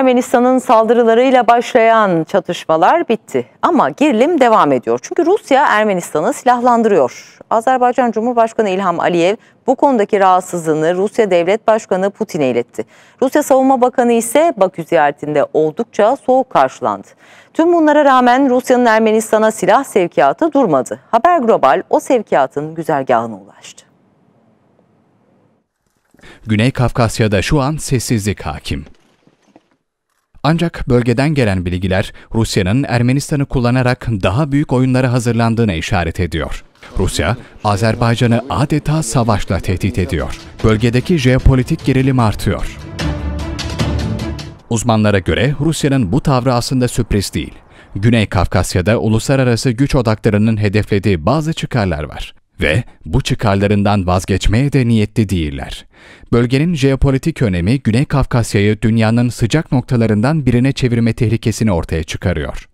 Ermenistan'ın saldırılarıyla başlayan çatışmalar bitti ama gerilim devam ediyor. Çünkü Rusya Ermenistan'ı silahlandırıyor. Azerbaycan Cumhurbaşkanı İlham Aliyev bu konudaki rahatsızlığını Rusya Devlet Başkanı Putin'e iletti. Rusya Savunma Bakanı ise Bakü ziyaretinde oldukça soğuk karşılandı. Tüm bunlara rağmen Rusya'nın Ermenistan'a silah sevkiyatı durmadı. Haber Global o sevkiyatın güzergahına ulaştı. Güney Kafkasya'da şu an sessizlik hakim. Ancak bölgeden gelen bilgiler Rusya'nın Ermenistan'ı kullanarak daha büyük oyunlara hazırlandığına işaret ediyor. Rusya, Azerbaycan'ı adeta savaşla tehdit ediyor. Bölgedeki jeopolitik gerilim artıyor. Uzmanlara göre Rusya'nın bu tavrı aslında sürpriz değil. Güney Kafkasya'da uluslararası güç odaklarının hedeflediği bazı çıkarlar var ve bu çıkarlarından vazgeçmeye de niyetli değiller. Bölgenin jeopolitik önemi Güney Kafkasya'yı dünyanın sıcak noktalarından birine çevirme tehlikesini ortaya çıkarıyor.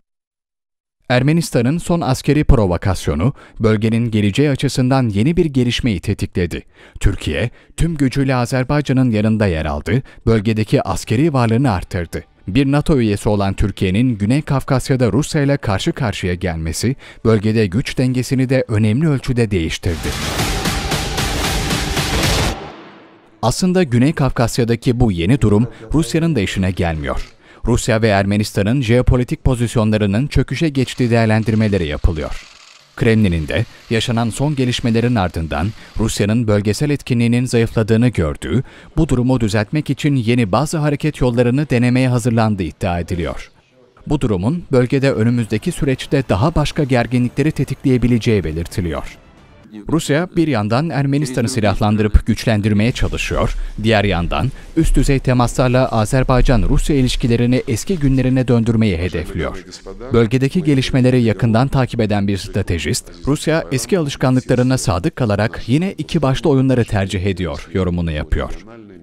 Ermenistan'ın son askeri provokasyonu bölgenin geleceği açısından yeni bir gelişmeyi tetikledi. Türkiye tüm gücüyle Azerbaycan'ın yanında yer aldı, bölgedeki askeri varlığını arttırdı bir NATO üyesi olan Türkiye'nin Güney Kafkasya'da Rusya ile karşı karşıya gelmesi bölgede güç dengesini de önemli ölçüde değiştirdi. Aslında Güney Kafkasya'daki bu yeni durum Rusya'nın da işine gelmiyor. Rusya ve Ermenistan'ın jeopolitik pozisyonlarının çöküşe geçtiği değerlendirmeleri yapılıyor. Kremlin'in de yaşanan son gelişmelerin ardından Rusya'nın bölgesel etkinliğinin zayıfladığını gördüğü, bu durumu düzeltmek için yeni bazı hareket yollarını denemeye hazırlandığı iddia ediliyor. Bu durumun bölgede önümüzdeki süreçte daha başka gerginlikleri tetikleyebileceği belirtiliyor. Rusya bir yandan Ermenistan'ı silahlandırıp güçlendirmeye çalışıyor, diğer yandan üst düzey temaslarla Azerbaycan-Rusya ilişkilerini eski günlerine döndürmeyi hedefliyor. Bölgedeki gelişmeleri yakından takip eden bir stratejist, Rusya eski alışkanlıklarına sadık kalarak yine iki başlı oyunları tercih ediyor yorumunu yapıyor.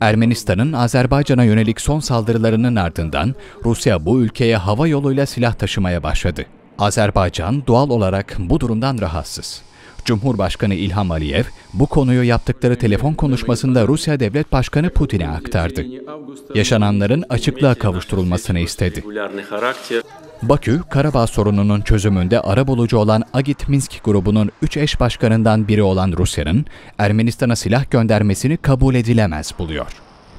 Ermenistan'ın Azerbaycan'a yönelik son saldırılarının ardından Rusya bu ülkeye hava yoluyla silah taşımaya başladı. Azerbaycan doğal olarak bu durumdan rahatsız. Cumhurbaşkanı İlham Aliyev bu konuyu yaptıkları telefon konuşmasında Rusya Devlet Başkanı Putin'e aktardı. Yaşananların açıklığa kavuşturulmasını istedi. Bakü, Karabağ sorununun çözümünde ara bulucu olan Agit Minsk grubunun üç eş başkanından biri olan Rusya'nın Ermenistan'a silah göndermesini kabul edilemez buluyor.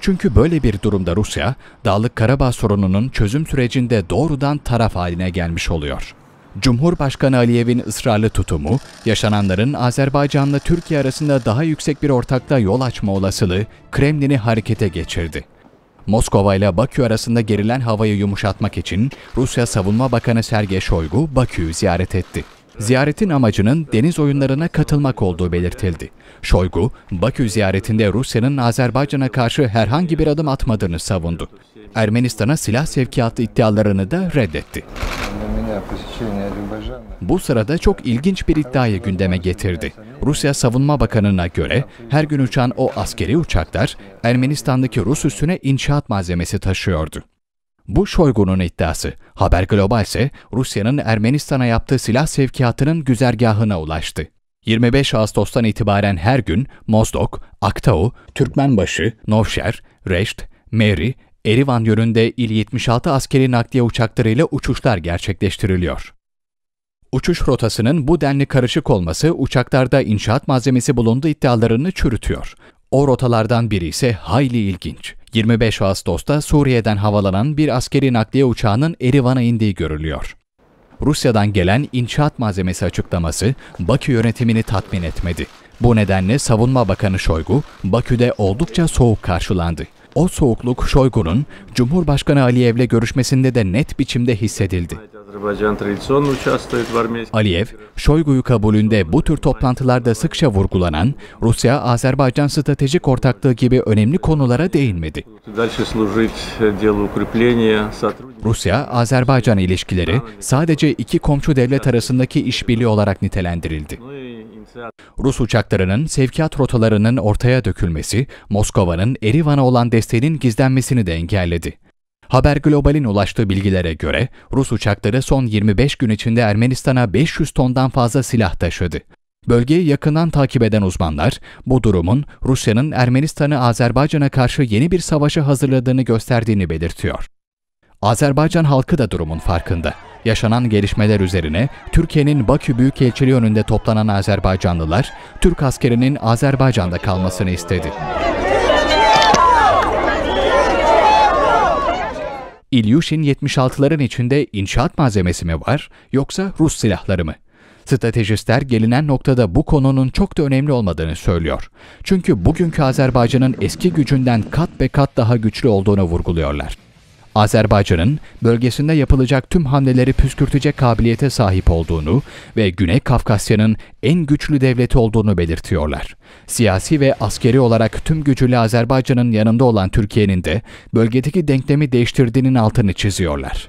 Çünkü böyle bir durumda Rusya, Dağlık Karabağ sorununun çözüm sürecinde doğrudan taraf haline gelmiş oluyor. Cumhurbaşkanı Aliyev'in ısrarlı tutumu, yaşananların Azerbaycan'la Türkiye arasında daha yüksek bir ortakta yol açma olasılığı Kremlin'i harekete geçirdi. Moskova ile Bakü arasında gerilen havayı yumuşatmak için Rusya Savunma Bakanı Sergey Shoigu Bakü'yü ziyaret etti. Ziyaretin amacının deniz oyunlarına katılmak olduğu belirtildi. Şoygu, Bakü ziyaretinde Rusya'nın Azerbaycan'a karşı herhangi bir adım atmadığını savundu. Ermenistan'a silah sevkiyatı iddialarını da reddetti. Bu sırada çok ilginç bir iddiayı gündeme getirdi. Rusya Savunma Bakanı'na göre her gün uçan o askeri uçaklar Ermenistan'daki Rus üssüne inşaat malzemesi taşıyordu. Bu Şoygu'nun iddiası. Haber Global ise Rusya'nın Ermenistan'a yaptığı silah sevkiyatının güzergahına ulaştı. 25 Ağustos'tan itibaren her gün Mozdok, Aktau, Türkmenbaşı, Novşer, Reşt, Meri, Erivan yönünde il 76 askeri nakliye uçaklarıyla uçuşlar gerçekleştiriliyor. Uçuş rotasının bu denli karışık olması uçaklarda inşaat malzemesi bulunduğu iddialarını çürütüyor. O rotalardan biri ise hayli ilginç. 25 Ağustos'ta Suriye'den havalanan bir askeri nakliye uçağının Erivan'a indiği görülüyor. Rusya'dan gelen inşaat malzemesi açıklaması Bakü yönetimini tatmin etmedi. Bu nedenle Savunma Bakanı Şoygu, Bakü'de oldukça soğuk karşılandı. O soğukluk Şoygu'nun Cumhurbaşkanı Aliyev'le görüşmesinde de net biçimde hissedildi. Aliyev, Şoygu'yu kabulünde bu tür toplantılarda sıkça vurgulanan Rusya-Azerbaycan stratejik ortaklığı gibi önemli konulara değinmedi. Rusya-Azerbaycan ilişkileri sadece iki komşu devlet arasındaki işbirliği olarak nitelendirildi. Rus uçaklarının sevkiyat rotalarının ortaya dökülmesi, Moskova'nın Erivan'a olan desteğinin gizlenmesini de engelledi. Haber Global'in ulaştığı bilgilere göre Rus uçakları son 25 gün içinde Ermenistan'a 500 tondan fazla silah taşıdı. Bölgeyi yakından takip eden uzmanlar, bu durumun Rusya'nın Ermenistan'ı Azerbaycan'a karşı yeni bir savaşa hazırladığını gösterdiğini belirtiyor. Azerbaycan halkı da durumun farkında. Yaşanan gelişmeler üzerine Türkiye'nin Bakü Büyükelçiliği önünde toplanan Azerbaycanlılar, Türk askerinin Azerbaycan'da kalmasını istedi. İlyushin 76'ların içinde inşaat malzemesi mi var yoksa Rus silahları mı? Stratejistler gelinen noktada bu konunun çok da önemli olmadığını söylüyor. Çünkü bugünkü Azerbaycan'ın eski gücünden kat be kat daha güçlü olduğunu vurguluyorlar. Azerbaycan'ın bölgesinde yapılacak tüm hamleleri püskürtecek kabiliyete sahip olduğunu ve Güney Kafkasya'nın en güçlü devleti olduğunu belirtiyorlar. Siyasi ve askeri olarak tüm gücüyle Azerbaycan'ın yanında olan Türkiye'nin de bölgedeki denklemi değiştirdiğinin altını çiziyorlar.